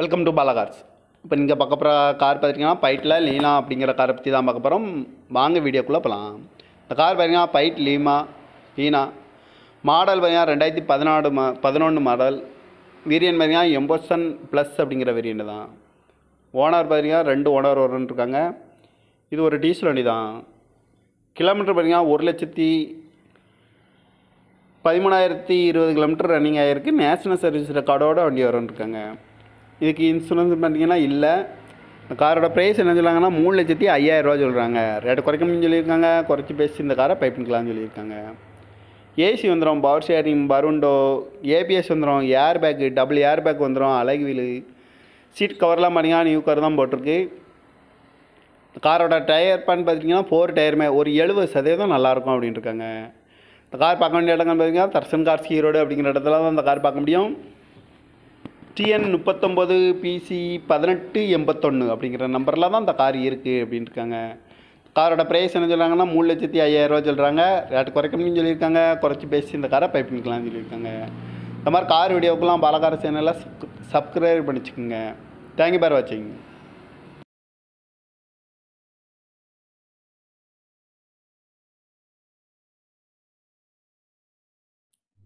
welcome to பாலகார்ஸ் இப்போ நீங்கள் பார்க்க போகிற கார் பார்த்துட்டிங்கன்னா பைட்டில் லீனா அப்படிங்கிற காரை பற்றி தான் பார்க்க போகிறோம் வாங்க வீடியோக்குள்ளே போகலாம் இந்த கார் பார்த்தீங்கன்னா பைட் லீமா லீனா மாடல் பார்த்தீங்கன்னா ரெண்டாயிரத்தி பதினாலு மா பதினொன்று மாடல் வீரியன் பார்த்திங்கன்னா எம்போசன் ப்ளஸ் அப்படிங்கிற வேரியண்ட் தான் ஓனர் பார்த்தீங்கன்னா ரெண்டு ஓனர் வரன்னு இருக்காங்க இது ஒரு டீசல் வண்டி தான் கிலோமீட்டர் பார்த்தீங்கன்னா ஒரு லட்சத்தி பதிமூணாயிரத்தி இருபது கிலோமீட்டர் ரன்னிங் ஆகிருக்கு நேஷனல் சர்வீஸ் ரெக்கார்டோட வண்டி வரன்னு இருக்காங்க இதுக்கு இன்சூரன்ஸ் பார்த்தீங்கன்னா இல்லை காரோட ப்ரைஸ் என்ன சொல்கிறாங்கன்னா மூணு லட்சத்தி ஐயாயிரரூவா சொல்கிறாங்க ரேட்டு குறைக்கணும்னு சொல்லியிருக்காங்க குறைச்சி பேசி இந்த காரை பண்ணிக்கலாம்னு சொல்லியிருக்காங்க ஏசி வந்துடும் பவர் ஷேரிங் பருண்டோ ஏபிஎஸ் வந்துடும் air bag double air bag வந்துடும் அழகு வீலு சீட் கவர்லாம் பண்ணிங்கன்னா நியூ கவர் தான் போட்டிருக்கு காரோட டயர் பண்ணு பார்த்தீங்கன்னா ஃபோர் டயருமே ஒரு எழுபது சதவீதம் நல்லாயிருக்கும் அப்படின்ட்டுருக்காங்க இந்த கார் பார்க்க வேண்டிய இடங்கள் பார்த்தீங்கன்னா தர்சன் கார்ஸ் ஹீரோடு அப்படிங்கிற இடத்துல தான் அந்த கார் பார்க்க முடியும் டிஎன் முப்பத்தொம்பது பிசி பதினெட்டு எண்பத்தொன்று அப்படிங்கிற நம்பரில் தான் இந்த கார் இருக்குது அப்படின்ட்டுருக்காங்க காரோட ப்ரைஸ் என்ன சொல்கிறாங்கன்னா மூணு லட்சத்தி ஐயாயிரரூவா சொல்கிறாங்க ரேட் குறைக்கணும்னு சொல்லியிருக்காங்க குறைச்சி பேசி இந்த காரை பை பண்ணிக்கலாம்னு சொல்லியிருக்காங்க இந்த மாதிரி கார் வீடியோக்கெல்லாம் பாலக்கார சேனலில் சப்ஸ்கிரைப் பண்ணிச்சுக்கோங்க தேங்க்யூ பார் வாட்சிங்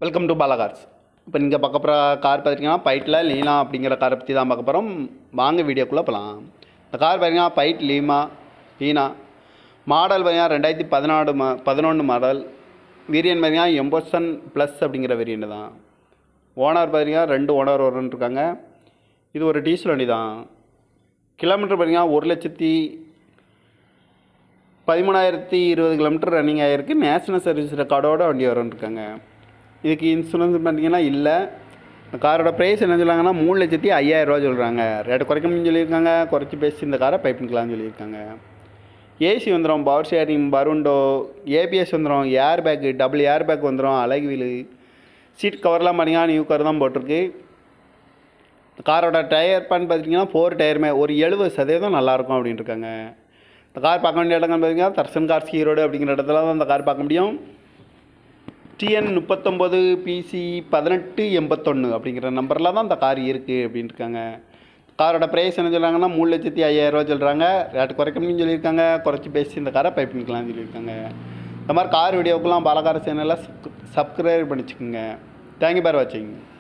வெல்கம் டு பாலகார்ஸ் இப்போ நீங்கள் பார்க்க போகிற கார் பார்த்துட்டிங்கன்னா பைட்டில் லீனா அப்படிங்கிற காரை பற்றி தான் பார்க்க போகிறோம் வாங்க வீடியோக்குள்ளே போகலாம் இந்த கார் பார்த்திங்கன்னா பைட் லீமா லீனா மாடல் பார்த்திங்கன்னா ரெண்டாயிரத்தி பதினாலு மா பதினொன்று மாடல் வீரியன் பார்த்திங்கன்னா எம்போசன் ப்ளஸ் அப்படிங்கிற வேரியண்ட் தான் ஓனர் பார்த்திங்கன்னா ரெண்டு ஓனர் வரன்னு இருக்காங்க இது ஒரு டீசல் வண்டி தான் கிலோமீட்டர் பார்த்திங்கன்னா ஒரு லட்சத்தி பதிமூணாயிரத்தி இருபது கிலோமீட்டர் ரன்னிங் ஆகிருக்கு நேஷனல் சர்வீஸ் ரெக்கார்டோட வண்டி வரன்னு இருக்காங்க இதுக்கு இன்சூரன்ஸ் பார்த்தீங்கன்னா இல்லை காரோட ப்ரைஸ் என்ன சொல்கிறாங்கன்னா மூணு லட்சத்தி ரூபா சொல்கிறாங்க ரேட்டை குறைக்கணும்னு சொல்லியிருக்காங்க குறைச்சி பேசி இந்த காரை பைப்பின்கலாம்னு சொல்லியிருக்காங்க ஏசி வந்துடும் பவர் ஷேரிங் பருண்டோ ஏபிஎஸ் வந்துடும் air bag double air bag வந்துடும் அழகு வீலு சீட் கவர்லாம் பார்த்தீங்கன்னா நியூ கவர் தான் போட்டிருக்கு காரோட டயர் பண்ணு பார்த்தீங்கன்னா ஃபோர் டயருமே ஒரு எழுபது சதவீதம் நல்லாயிருக்கும் அப்படின்ட்டுருக்காங்க இந்த கார் பார்க்க வேண்டிய இடங்கள் பார்த்தீங்கன்னா தர்சன் கார்ஸ் ஹீரோடு அப்படிங்கிற இடத்துல தான் அந்த கார் பார்க்க முடியும் டிஎன் முப்பத்தொம்பது பிசி பதினெட்டு எண்பத்தொன்று அப்படிங்கிற நம்பரில் தான் இந்த கார் இருக்குது அப்படின்னு இருக்காங்க காரோட ப்ரைஸ் என்ன சொல்கிறாங்கன்னா மூணு லட்சத்தி ஐயாயிரரூவா சொல்கிறாங்க ரேட்டு குறைக்கணும்னு சொல்லியிருக்காங்க குறைச்சி பேசி இந்த காரை பை பண்ணிக்கலாம்னு சொல்லியிருக்காங்க இந்த மாதிரி கார் வீடியோக்கெல்லாம் பாலகார சேனலில் சப்ஸ்கிரைப் பண்ணிச்சுக்கோங்க தேங்க்யூ பார் வாட்சிங்